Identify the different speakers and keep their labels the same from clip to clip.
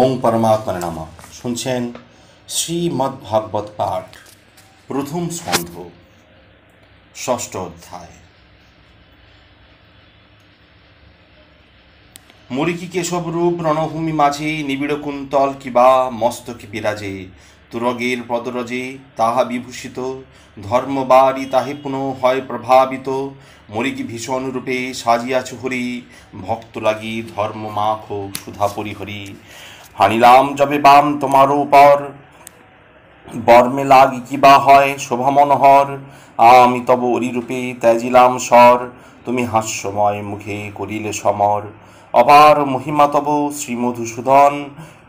Speaker 1: ওং পরমাত্মার নামা শুনছেন শ্রীমদ্ভাগবত পাঠ প্রথম স্কন্ধ ষষ্ঠ অধ্যায় মরিকি কেশবরূপ রণভূমি মাঝে নিবিড় কুন্তল কিবা মস্তকে বিরাজে তুরগের পদরজে তাহা বিভূষিত ধর্মবারি তাহে পুনঃ হয় প্রভাবিত মরিকি ভীষণ রূপে সাজিয়াছ হরি ভক্ত লাগি ধর্ম মাখ সুধা পরিহরি হানিলাম যবে বাম তোমার উপর বর্মে লাগি বা হয় শোভা শোভামনোহর আমি তব অরিরূপে ত্যাজিলাম স্বর তুমি হাস্যময় মুখে করিলে সমর অপার মহিমা তব শ্রীমধুসূদন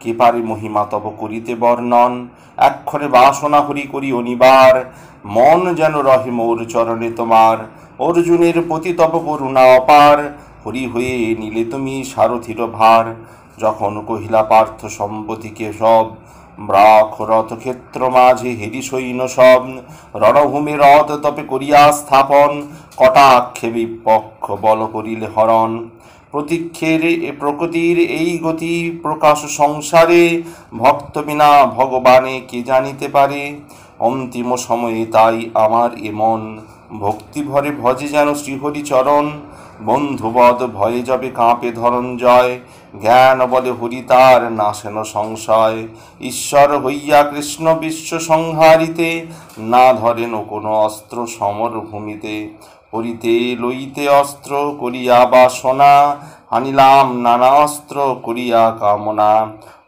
Speaker 1: কে পারে মহিমা তব করিতে বর্ণন এক্ষণে বাসনা হরি করি অনিবার মন যেন রহে মোর চরণে তোমার অর্জুনের প্রতি তব করুণা অপার হরি হয়ে নিলে তুমি সারথির ভার যখন কহিলা পার্থ সম্পতিকে সব ব্রাক্ষরত রথক্ষেত্র মাঝে হেরি সৈন্য সব রণভূমি রথ তপে করিয়া স্থাপন কটাক্ষে বিপক্ষ বল করিলে হরণ প্রতীক্ষের প্রকৃতির এই গতি প্রকাশ সংসারে ভক্ত বিনা ভগবানে কে জানিতে পারে অন্তিম সময়ে তাই আমার এমন ভক্তিভরে ভজে যেন শ্রীহরিচরণ বন্ধুবদ ভয়ে যাবে কাঁপে ধরঞ্জয় জ্ঞান বলে হরিতার নাশেন সংশয় ঈশ্বর হইয়া কৃষ্ণ বিশ্ব সংহারিতে না ধরেন কোনো অস্ত্র সমরভূমিতে হরিতে লইতে অস্ত্র করিয়া বা সোনা আনিলাম নানা অস্ত্র করিয়া কামনা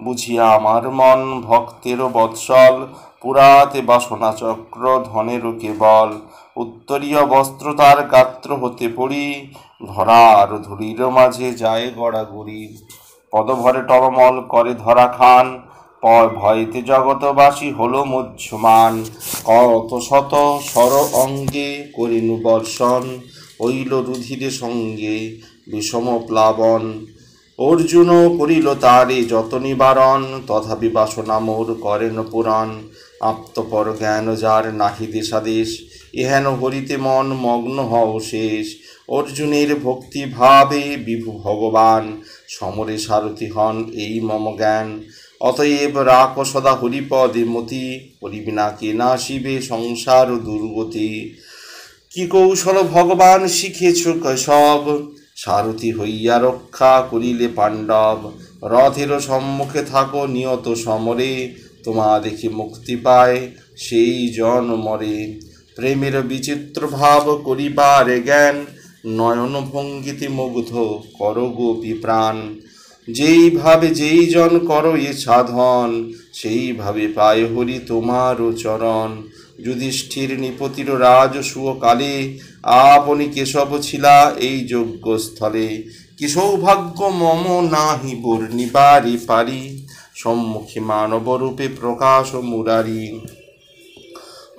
Speaker 1: বুঝিয়া আমার মন ভক্তের বৎসল পুরাতে বাসনা চক্র ধনেরও কেবল উত্তরীয় বস্ত্র তার গাত্র হতে পড়ি ধরার ধুলির মাঝে যায় গড়াগড়ি পদভরে টলমল করে ধরা খান ভয়েতে জগতবাসী হল মধ্যমান কত শত সর অঙ্গে করিনু বর্ষণ ঐল রুধিরে সঙ্গে বিষম প্লাবন অর্জুন করিল তারে যত নিবারণ তথাপি বাসনা মোর করেন পুরাণ আত্মপর জ্ঞান যার নাহি দেশাদেশ এহেন হরিতে মন মগ্ন হও শেষ অর্জুনের ভক্তিভাবে বিভু ভগবান সমরে সারথি হন এই মম জ্ঞান অতএব রাখ সদা হরিপদে মতি হরিবিনাকে না শিবে সংসার দুর্গতি কি কৌশল ভগবান শিখেছ সব সারথি হইয়া রক্ষা করিলে পাণ্ডব রথের সম্মুখে থাকো নিয়ত সমরে তোমা দেখি মুক্তি পায় সেই জন মরে প্রেমের বিচিত্র ভাব করিবার জ্ঞান নয়নভঙ্গিতে মুগ্ধ কর গোপী প্রাণ যেইভাবে যেই জন কর এ সাধন সেইভাবে পায় হরি তোমারও চরণ যুধিষ্ঠির নিপতির রাজ সুকালে আপনি কেশব ছিলা এই যজ্ঞস্থলে কি সৌভাগ্য মম নাহি বর্ণিবারি পারি সম্মুখী মানবরূপে প্রকাশ মুরারি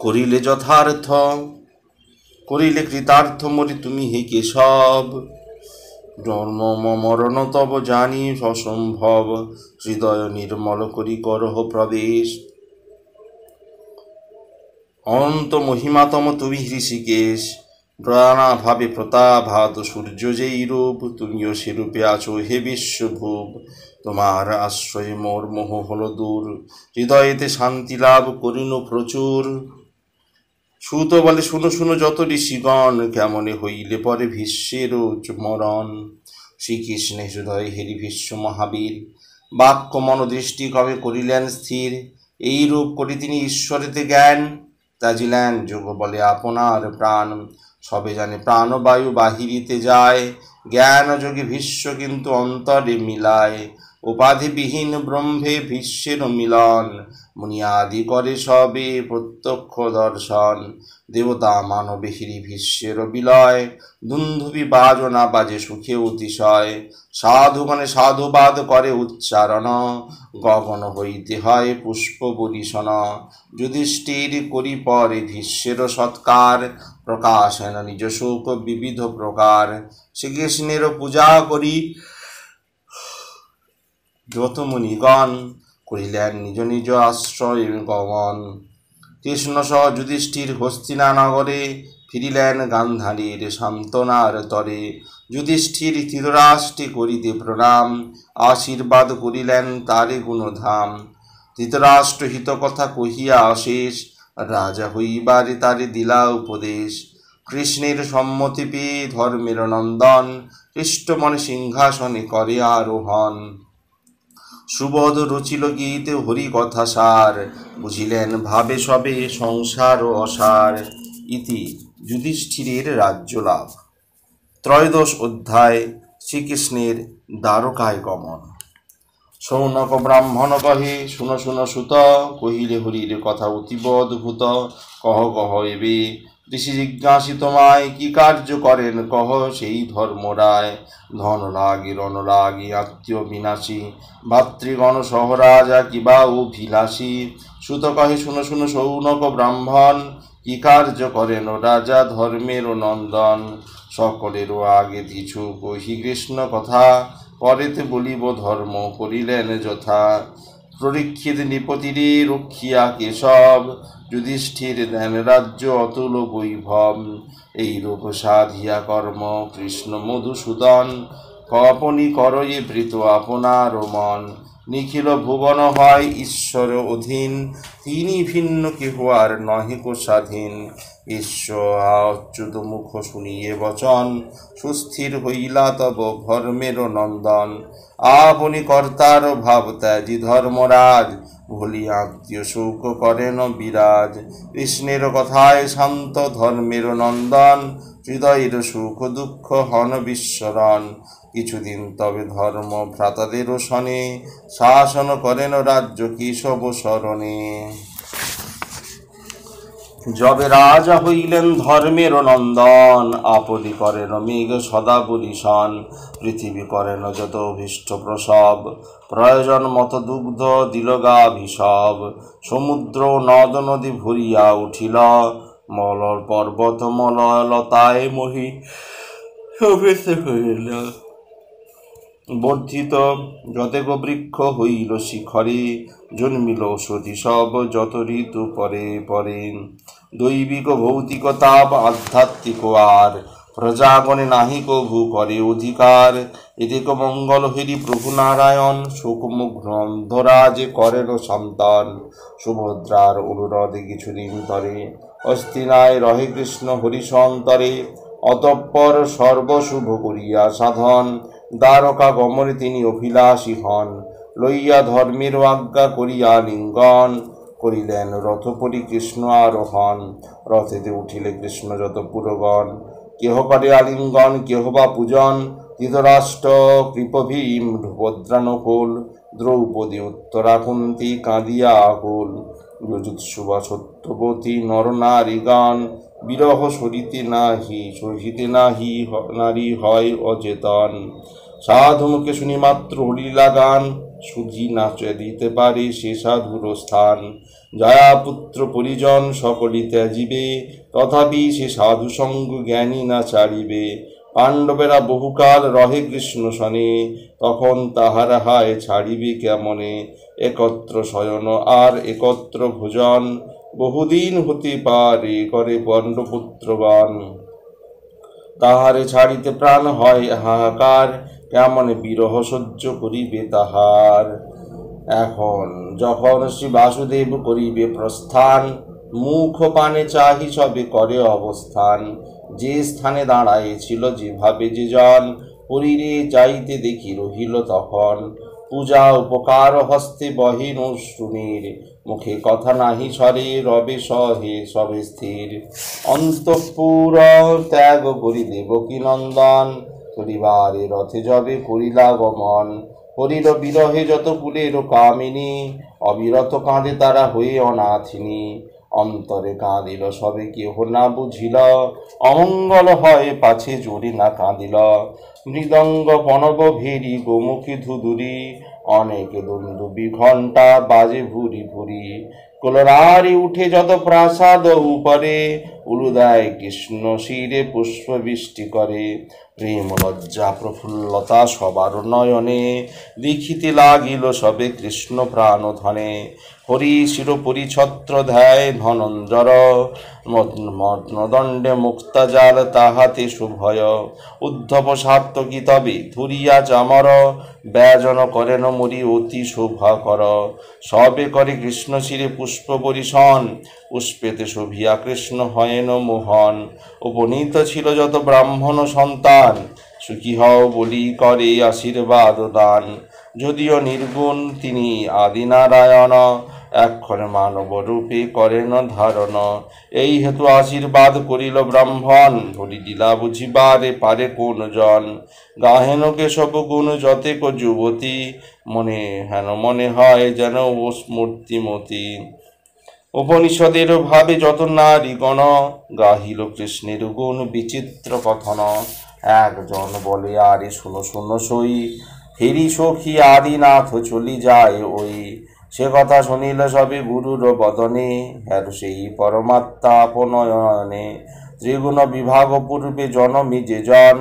Speaker 1: করিলে যথার্থ করিলে কৃতার্থ মরি তুমি হে কেশব জন্ম মরণ তব জানি অসম্ভব হৃদয় নির্মল করি করহ প্রবেশ অনন্ত মহিমাতম তুমি হৃষিকেশ প্রাণাভাবে প্রতাভাত সূর্য যেই রূপ তুমিও সেরূপে আছো হে বিশ্বভূপ তোমার আশ্রয়ে মোর মোহ হল দূর হৃদয়েতে শান্তি লাভ করিনো প্রচুর সুত বলে শুনো শুনো যত ঋষিগণ কেমনে হইলে পরে ভীষ্মের মরণ শ্রীকৃষ্ণ হৃদয় হেরি ভীষ্ম মহাবীর বাক্য মনোদৃষ্টি কবে করিলেন স্থির এই রূপ করি তিনি ঈশ্বরেতে জ্ঞান তাজিলেন যোগ বলে আপনার প্রাণ সবে জানে প্রাণবায়ু বাহিরিতে যায় জ্ঞান যোগী ভীষ্ম কিন্তু অন্তরে মিলায় উপাধিবিহীন ব্রহ্মে বিশ্বের মিলন মুনিয়াদি করে সবে প্রত্যক্ষ দর্শন দেবতা মানবে হিরি বিশ্বের বিলয় দুন্ধুবি বাজনা বাজে সুখে অতিশয় সাধুগণে সাধুবাদ করে উচ্চারণ গগন হইতে হয় পুষ্প বরিশন যুধিষ্ঠির করি পরে ভীষ্মের সৎকার প্রকাশেন নিজ শোক বিবিধ প্রকার শ্রীকৃষ্ণের পূজা করি ব্রতমণিগণ করিলেন নিজ নিজ আশ্রয় গমন কৃষ্ণসহ যুধিষ্ঠির হস্তিনানগরে ফিরিলেন গান্ধারীর সান্ত্বনার তরে যুধিষ্ঠির ধৃতরাষ্ট্রে করিতে প্রণাম আশীর্বাদ করিলেন তারে গুণধাম হিত হিতকথা কহিয়া আশেষ রাজা হইবারে তারে দিলা উপদেশ কৃষ্ণের সম্মতি পেয়ে ধর্মের নন্দন কৃষ্ণ মনে সিংহাসনে করে আরোহণ সুবোধ রচিল গীত হরি কথা সার বুঝিলেন ভাবে সবে সংসার ও অসার ইতি যুধিষ্ঠিরের রাজ্য লাভ ত্রয়োদশ অধ্যায় শ্রীকৃষ্ণের দ্বারকায় গমন সৌনক ব্রাহ্মণ কহে শুন শুন সুত কহিলে হরির কথা অতিবদ্ভূত কহ কহ এবে ঋষি জিজ্ঞাসি তোমায় কি কার্য করেন কহ সেই ধর্মরায় ধনরাগী রণরাগী আত্মীয় বিনাশী ভাতৃগণ সহরাজা কি কিবা অভিলাষী সুত কহে শুনো শুনো সৌনক ব্রাহ্মণ কি কার্য করেন রাজা ধর্মেরও নন্দন সকলেরও আগে দিছু কহি কৃষ্ণ কথা পরেতে বলিব ধর্ম করিলেন যথা প্ররীক্ষিত নিপতিরে রক্ষিয়া কেশব যুধিষ্ঠির ধ্যান রাজ্য অতুল বৈভব এই রূপ সাধিয়া কর্ম কৃষ্ণ মধুসূদন কপনি করয়ে ভৃত আপনার মন নিখিল ভুবন হয় ঈশ্বর অধীন তিনি ভিন্ন কেহ আর নহে স্বাধীন ঈশ্বর অচ্যুতমুখ শুনিয়ে বচন সুস্থির হইলা তব ধর্মের নন্দন আপনি কর্তার ভাব ত্যাজি ধর্মরাজ ভুলি আত্মীয় শোক করেন বিরাজ কৃষ্ণের কথায় শান্ত ধর্মের নন্দন হৃদয়ের সুখ দুঃখ হন বিস্মরণ কিছুদিন তবে ধর্ম ভ্রাতাদের শনে শাসন করেন রাজ্য সব শরণে যবে রাজা হইলেন ধর্মের নন্দন আপদি করেন মেঘ সদা পুরিষণ পৃথিবী করেন যত অভীষ্ট প্রসব প্রয়োজন মত দুগ্ধ দিলগা ভিষব সমুদ্র নদ নদী ভরিয়া উঠিল মলর পর্বত মলয়লতায় মহি হইল বর্ধিত যতেক বৃক্ষ হইল শিখরে জন্মিল সতী সব যত ঋতু পরে পরে দৈবিক ভৌতিক তাপ আধ্যাত্মিক আর প্রজাগণে নাহিক ভূ করে অধিকার এদিক মঙ্গল হরি প্রভু নারায়ণ শোকমুগ্ন অন্ধরা যে করেন সন্তান সুভদ্রার অনুরোধে কিছুদিন তরে অস্তিনায় রহে কৃষ্ণ হরিসন্তরে অতঃপর সর্বশুভ করিয়া সাধন দ্বারকা গমরে তিনি অভিলাষী হন লইয়া ধর্মের আজ্ঞা করিয়া লিঙ্গন করিলেন রথপরি কৃষ্ণ আরোহণ রথেতে উঠিলে যত পুরগণ কেহ পারে আলিঙ্গন কেহ বা পূজন তৃতরাষ্ট্র কৃপভীম ভদ্রানকুল দ্রৌপদী উত্তরাকুন্তি কাঁদিয়া আকুল নর নারী নরনারীগণ বিরহ সরিতে নাহি সহিতে নাহি নারী হয় অচেতন মুখে শুনি মাত্র হরিলা গান সুজি নাচে দিতে পারে সে সাধুর স্থান জয়া পুত্র পরিজন সকলি ত্যাজিবে তথাপি সে সাধু সঙ্গ জ্ঞানী না ছাড়িবে পাণ্ডবেরা বহুকাল রহে কৃষ্ণ শনে তখন তাহার হায় ছাড়িবে কেমনে একত্র শয়ন আর একত্র ভোজন বহুদিন হতে পারে করে পাণ্ডপুত্রগণ তাহারে ছাড়িতে প্রাণ হয় হাহাকার কেমন বিরহ সহ্য করিবে তাহার এখন যখন শ্রী বাসুদেব করিবে প্রস্থান মুখ পানে চা হিসাবে করে অবস্থান যে স্থানে দাঁড়াইছিল যেভাবে যে জন পরিরে যাইতে দেখি রহিল তখন পূজা উপকার হস্তে বহিন অশ্রুণীর মুখে কথা নাহি সরে রবে সহে সবে স্থির অন্তঃপুর ত্যাগ করি দেবকী নন্দন পরিবারে রথে যবে করিলা গমন করিল বিরহে যত পুলের কামিনী অবিরত কাঁদে তারা হয়ে অনাথিনী অন্তরে কাঁদিল সবে কেহ না বুঝিল অমঙ্গল হয় পাছে জোরে না কাঁদিল মৃদঙ্গ পনব ভেরি গোমুখী ধুদুরি অনেক দুন্দুবি ঘণ্টা বাজে ভুরি ভুরি কোলরারি উঠে যত প্রাসাদ উপরে উলুদায় কৃষ্ণ শিরে পুষ্পবৃষ্টি করে প্রেম লজ্জা প্রফুল্লতা সবার নয়নে দেখিতে লাগিল সবে কৃষ্ণ প্রাণ ধনে হরি শিরোপরি ছত্র ধ্যায় ধনঞ্জর মদণ্ডে জাল তাহাতে শুভয় উদ্ধব কি তবে ধুরিয়া চামর ব্যজন করেন মরি অতি শোভা কর সবে করে কৃষ্ণ শিরে পুষ্প পরিসন পুষ্পেতে শোভিয়া কৃষ্ণ হয়েন মোহন উপনীত ছিল যত ব্রাহ্মণ সন্তান সুখী হও বলি করে আশীর্বাদ দান যদিও নির্গুণ তিনি আদিনারায়ণ এক্ষণ মানব রূপে করেন ধারণ এই হেতু আশীর্বাদ করিল ব্রাহ্মণ হরি দিলা বুঝিবারে পারে কোন জন গাহেন কেশব গুণ যতেক যুবতী মনে হেন মনে হয় যেন ও স্মূর্তিমতী উপনিষদের ভাবে যত নারী গণ গাহিল কৃষ্ণের গুণ বিচিত্র কথন একজন বলে আরে শুনো শুনো সই হেরি সখী আদিনাথ চলি যায় ওই সে কথা শুনিল সবে গুরুর বদনে হ্যার সেই পরমাত্মা আপনয়নে ত্রিগুণ বিভাগ পূর্বে জনমি যে জন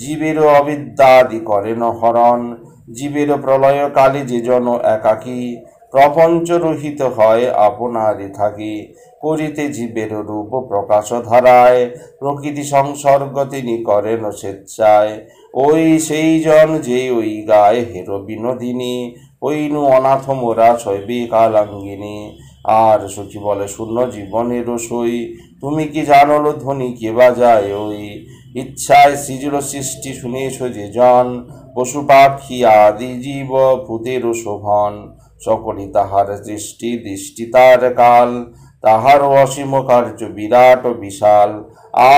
Speaker 1: জীবের অবিদ্যাদি করেন হরণ জীবের প্রলয়কালে যে জন একাকী প্রপঞ্চ রহিত হয় আপনারই থাকি করিতে জীবের রূপ প্রকাশ ধারায় প্রকৃতি সংসর্গ তিনি করেন স্বেচ্ছায় ওই সেই জন যে ওই গায়ে হেরো বিনোদিনী ওই নু অনাথ মোরা শৈবী কালাঙ্গিনী আর সখী বলে শূন্য জীবনেরও সই তুমি কি জানল ধ্বনি কে বাজায় ওই ইচ্ছায় সৃজুর সৃষ্টি শুনেছ যে জন পশু পাখি আদি জীব ভূতেরও শোভন সকলি তাহার দৃষ্টি দৃষ্টি তার কাল তাহার অসীম কার্য বিরাট বিশাল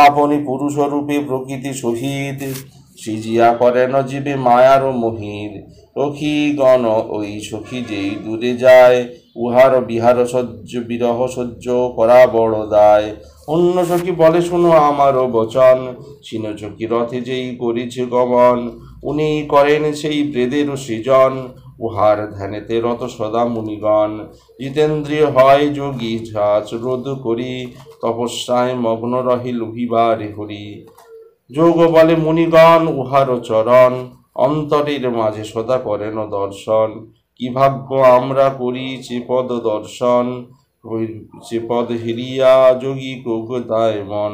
Speaker 1: আপনি পুরুষরূপে প্রকৃতি সহিত সিজিয়া করেন জীবে মায়ার মহির গণ ওই সখী যেই দূরে যায় উহার বিহার সহ্য বিরহ সহ্য করা বড় দায় অন্য সখী বলে শুনো আমারও বচন ছিন চকি রথে যেই করিছে গমন উনি করেন সেই বেদের সৃজন উহার ধ্যানেতে রত সদা মুনিগণ জিতেন্দ্রিয় হয় যোগী ঝাঁচ রোদ করি তপস্যায় মগ্ন রহে লুহিবা রেহরি যোগ বলে মুনিগণ উহারও চরণ অন্তরের মাঝে সদা করেন দর্শন কি ভাগ্য আমরা করি চেপদ দর্শন চেপদ হিরিয়া যোগী কৌকতায় মন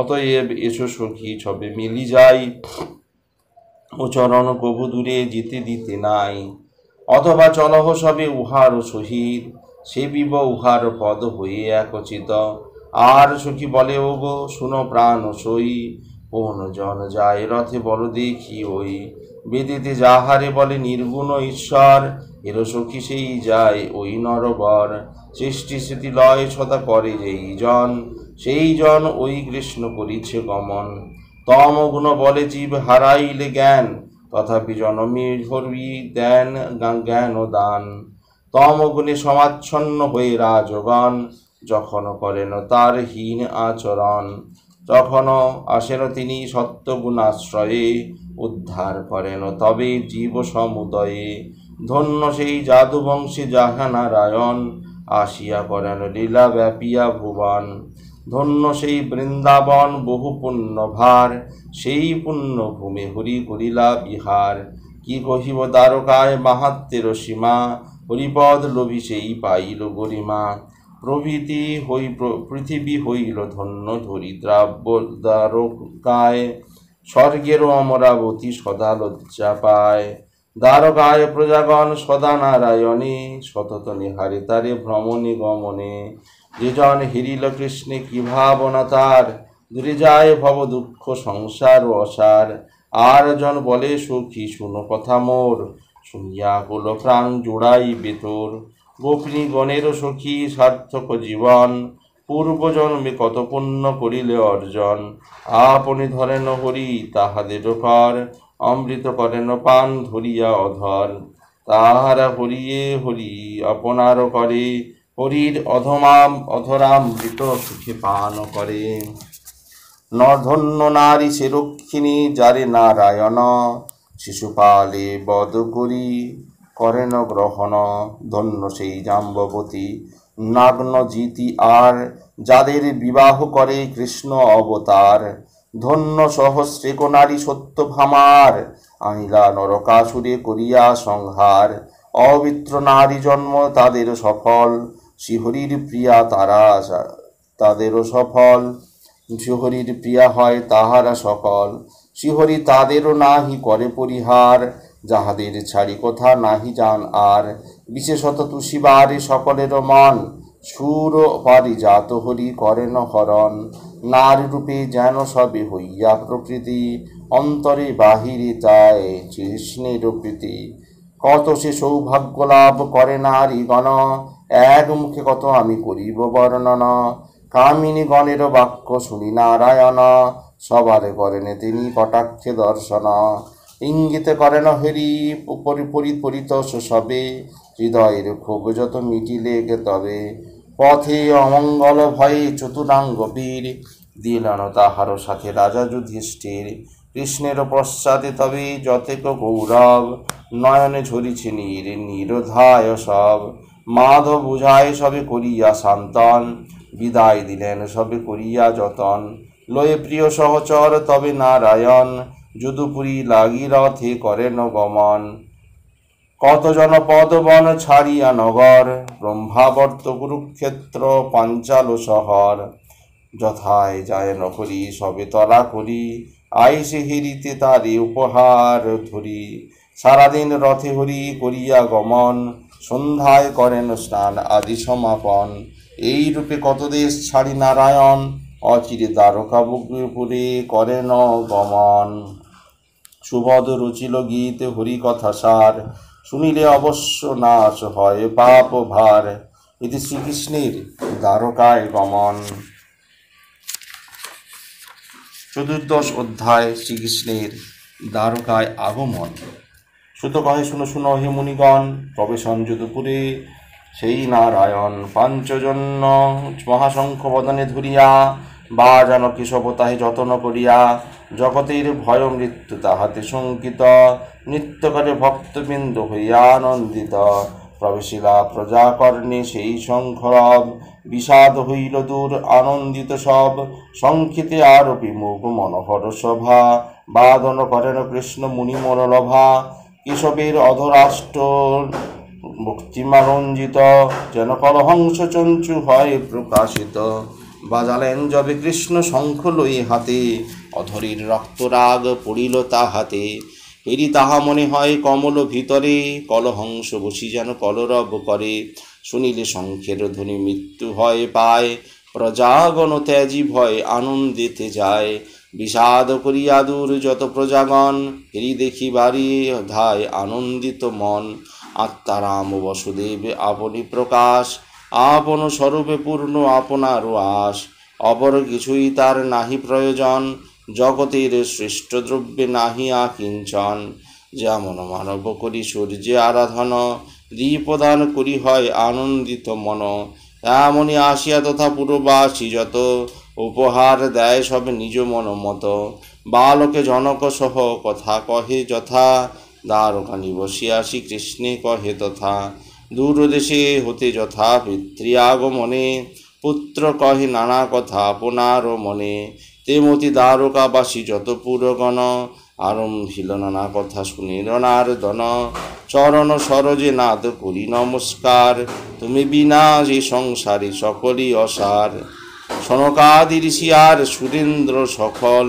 Speaker 1: অতএব এসো সখী ছবে মিলি যাই ও চরণ কবু দূরে জিতে দিতে নাই অথবা চলহ সবে উহার সহিত সেবিব উহার পদ হয়ে একচিত আর সখী বলে ও গো শুন প্রাণ সই কোন জন যায় রথে বল দেখি ওই বেদেতে যাহারে বলে নির্গুণ ঈশ্বর এর সখী সেই যায় ওই নরবর সৃষ্টি স্মৃতি লয় সদা করে যেই জন সেই জন ওই কৃষ্ণ করিছে গমন তম গুণ বলে জীব হারাইলে জ্ঞান তথাপি জনমী ধরবি দেন জ্ঞান ও দান তম গুণে সমাচ্ছন্ন হয়ে রাজগণ যখন করেন তার হীন আচরণ তখনও আসেন তিনি সত্যগুণাশ্রয়ে উদ্ধার করেন তবে জীব সমুদয়ে ধন্য সেই যাদুবংশী জাহানারায়ণ আসিয়া করেন লীলা ব্যাপিয়া ভুবন ধন্য সেই বৃন্দাবন বহু ভার সেই ভূমি হরি করিলা বিহার কি কহিব দ্বারকায় মাহাত্মের সীমা হরিপদ লোভি সেই পাইল গরিমা প্রভৃতি হই পৃথিবী হইল ধন্য ধরিদ্রাব্য দ্বারকায় স্বর্গের অমরাবতী সদা লজ্জা পায় দ্বারকায় প্রজাগণ সদা নারায়ণে সতত নিহারে তারে ভ্রমণে গমনে যেজন হিরিল কৃষ্ণে কি ভাবনা তার দূরে যায় ভব দুঃখ সংসার ও অসার আর জন বলে সুখী শুনো কথা মোর শুনিয়া কুল প্রাণ জোড়াই বেতর গোপিনী গণের সখী সার্থক জীবন পূর্বজন্মে কত পুণ্য করিলে অর্জন আপনি ধরেন হরি তাহাদের কর অমৃত করেন পান ধরিয়া অধর তাহারা হরিয়ে হরি আপনার করে হরির অধমাম অধরাম মৃত সুখে পান করে নধন্য নারী সে রক্ষিণী যারে নারায়ণ শিশুপালে বধ করি করেন গ্রহণ ধন্য সেই জাম্বতী নাগ্ন জিতি আর যাদের বিবাহ করে কৃষ্ণ অবতার ধন্য সহস্রেক নারী সত্যভামার আহিলা নরকাসুরে করিয়া সংহার অবিত্র নারী জন্ম তাদের সফল শ্রীহরির প্রিয়া তারা তাদেরও সফল শ্রীহরির প্রিয়া হয় তাহারা সফল শ্রীহরি তাদেরও নাহি করে পরিহার যাহাদের ছাড়ি কথা নাহি যান আর বিশেষত তুষিবারে সকলেরও মন সুর পারিজাত হরি করেন হরণ নার রূপে যেন সবে হইয়া প্রকৃতি অন্তরে বাহিরে যায় কৃষ্ণের প্রীতি কত সে সৌভাগ্য লাভ করে নারীগণ এক মুখে কত আমি করিব বর্ণনা কামিনী গণের বাক্য শুনি নারায়ণ সবারে করেন তিনি কটাক্ষে দর্শন ইঙ্গিতে করেন হেরি পরিপরিত সবে হৃদয়ের ক্ষোভ যত মিটিলে তবে পথে অমঙ্গল ভয়ে চতুরাঙ্গ বীর দিলন তাহার সাথে রাজা যুধিষ্ঠির কৃষ্ণের পশ্চাতে তবে যতেক গৌরব নয়নে ঝরিছে নীর নিরোধায় সব মাধব বুঝায় সবে করিয়া সান্তান বিদায় দিলেন সবে করিয়া যতন লয়ে প্রিয় সহচর তবে নারায়ণ যুদুপুরি লাগি রথে করেন গমন কত পদবন ছাড়িয়া নগর ব্রহ্মাবর্ত কুরুক্ষেত্র পাঞ্চাল শহর যথায় যায় নকরি সবে তলা করি আইসে হিরিতে তারে উপহার ধরি সারাদিন রথে হরি করিয়া গমন সন্ধ্যায় করেন স্নান আদি সমাপন এই রূপে কত দেশ ছাড়ি নারায়ণ অচিরে দ্বারকাবুপুরে করেন গমন সুবদ রুচিল গীত হরি কথা সার শুনিলে অবশ্য নাশ হয় পাপ ভার এটি শ্রীকৃষ্ণের দ্বারকায় গমন চতুর্দশ অধ্যায় শ্রীকৃষ্ণের দ্বারকায় আগমন সুত কহে শুনো শুনো হে মুনিগণ তবে সঞ্জুতপুরে সেই নারায়ণ পাঞ্চজন্য মহাশঙ্খ বদনে ধরিয়া বা যেন কেশবতাহে যত্ন করিয়া জগতের ভয় মৃত্যু তাহাতে শঙ্কিত নিত্যকালে ভক্তবৃন্দ হইয়া আনন্দিত প্রবেশিলা প্রজাকর্ণে সেই শঙ্খরব বিষাদ হইল দূর আনন্দিত সব সংক্ষিতে আরোপী মুখ মনোহর সভা বাদন করেন কৃষ্ণ মুনি মনোলভা কিশোরীর অধরাষ্ট্র ভক্তিমারঞ্জিত যেন কলহংস চঞ্চু হয় প্রকাশিত বাজালেন যবে কৃষ্ণ শঙ্খ লই হাতে অধরীর রক্তরাগ পড়িল তা হাতে এরই তাহা মনে হয় কমল ভিতরে কলহংস বসি যেন কলরব করে শুনিলে শঙ্খের ধ্বনি মৃত্যু হয় পায় প্রজাগণ ত্যাজি ভয় আনন্দিতে যায় বিষাদ করিয়া দূর যত প্রজাগণ ফিরি দেখি বাড়ি ধায় আনন্দিত মন আত্মারাম বসুদেব আপনি প্রকাশ আপন স্বরূপে পূর্ণ আপনার আস অপর কিছুই তার নাহি প্রয়োজন জগতের শ্রেষ্ঠ দ্রব্যে নাহি আকিঞ্চন যেমন মানব করি সূর্যে আরাধন দ্বিপ্রদান করি হয় আনন্দিত মন এমনই আসিয়া তথা পুরবাসী যত উপহার দেয় সব নিজ মনোমত বালকে জনক সহ কথা কহে যথা দ্বারকানি বসিয়া শ্রীকৃষ্ণে কহে তথা দূরদেশে হতে যথা পিতৃয়াগমনে পুত্র কহে নানা কথা আপনার মনে তেমতি দ্বারকাবাসী যত পুরগণ আরম্ভিল নানা কথা শুনিল নারদন চরণ সরজে নাদ করি নমস্কার তুমি বিনা যে সংসারে সকলই অসার সনকাদি আর সুরেন্দ্র সকল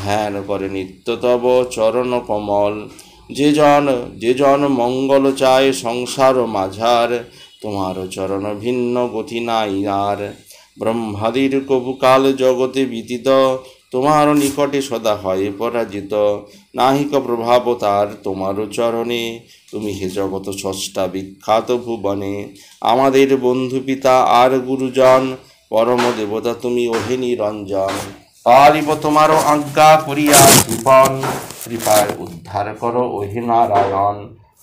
Speaker 1: ধ্যান করে নিত্যতব চরণ কমল যে জন যে জন মঙ্গল চায় সংসার মাঝার তোমার চরণ ভিন্ন গতি নাই আর ব্রহ্মাদির কবুকাল জগতে বিতিত তোমার নিকটে সদা হয় পরাজিত নাহিক প্রভাব তার তোমারও চরণে তুমি হে জগত ষষ্ঠা বিখ্যাত ভুবনে আমাদের বন্ধু পিতা আর গুরুজন পরম দেবতা তুমি অহিনী রঞ্জন পারিব তোমার আজ্ঞা করিয়া জীবন কৃপায় উদ্ধার করো অহিনারায়ণ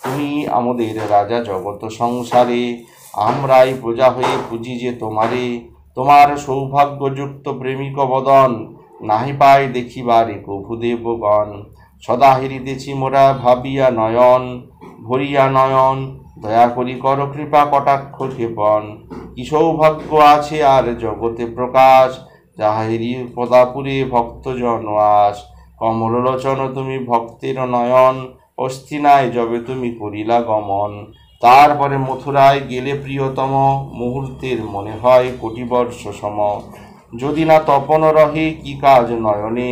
Speaker 1: তুমি আমাদের রাজা জগত সংসারে আমরাই প্রজা হয়ে পুজি যে তোমারে তোমার সৌভাগ্যযুক্ত প্রেমিক বদন নাহি পাই দেখিবারে প্রভু দেবগণ সদা হিরিতেছি মোরা ভাবিয়া নয়ন ভরিয়া নয়ন দয়া করি কর কৃপা কটাক্ষ ক্ষেপণ কি সৌভাগ্য আছে আর জগতে প্রকাশ যাহারি পদাপুরে ভক্তজন আস লোচন তুমি ভক্তের নয়ন অস্থিনায় যবে তুমি করিলা গমন তারপরে মথুরায় গেলে প্রিয়তম মুহূর্তের মনে হয় কোটি বর্ষ সম যদি না তপন রহে কি কাজ নয়নে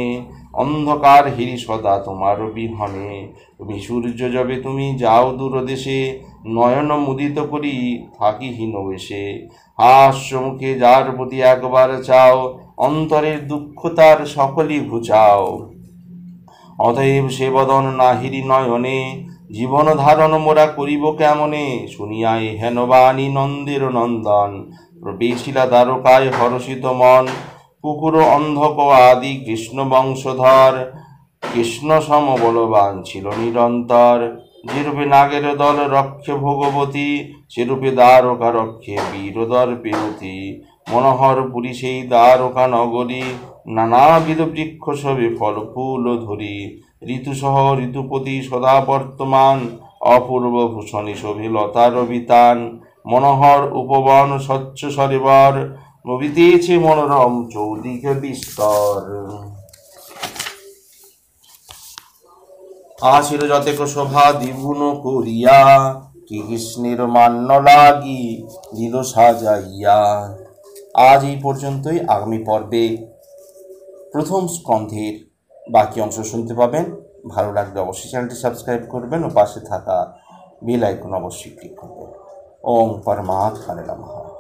Speaker 1: অন্ধকার হিরি সদা তোমার বিহনে তুমি সূর্য যবে তুমি যাও দূরদেশে নয়ন মুদিত করি থাকি হীন বেশে হাস্য মুখে যার প্রতি একবার চাও অন্তরের দুঃখ তার সকলই ঘুচাও অতএব সে বদন হিরি নয়নে জীবন ধারণ মোরা করিব কেমনে শুনিয়া হেনবাণী নন্দের নন্দন প্রবেশিলা দ্বারকায় হরষিত মন কুকুর অন্ধক আদি কৃষ্ণ বংশধর কৃষ্ণ সম বলবান ছিল নিরন্তর যেরূপে নাগের দল রক্ষে ভগবতী সেরূপে দ্বারকা রক্ষে বীরদর পেরতি মনোহরপুরী সেই দ্বারকা নগরী নানাবিধ বৃক্ষ সবে ফল ফুল ধরি ঋতুসহ ঋতুপতি সদা বর্তমান অপূর্ব ভূষণী শোভে লতা রবিতান মনোহর উপবন স্বচ্ছ সরিবর নবীতেছে মনোরম চৌদিকে বিস্তর আসিল যতেক শোভা দ্বিগুণ করিয়া কি কৃষ্ণের মান্য লাগি দিল সাজাইয়া আজ এই পর্যন্তই আগামী পর্বে প্রথম স্কন্ধের বাকি অংশ শুনতে পাবেন ভালো লাগলে অবশ্যই চ্যানেলটি সাবস্ক্রাইব করবেন ও পাশে থাকা বেল আইকন অবশ্যই ক্লিক করবেন ওম পরমাত্মা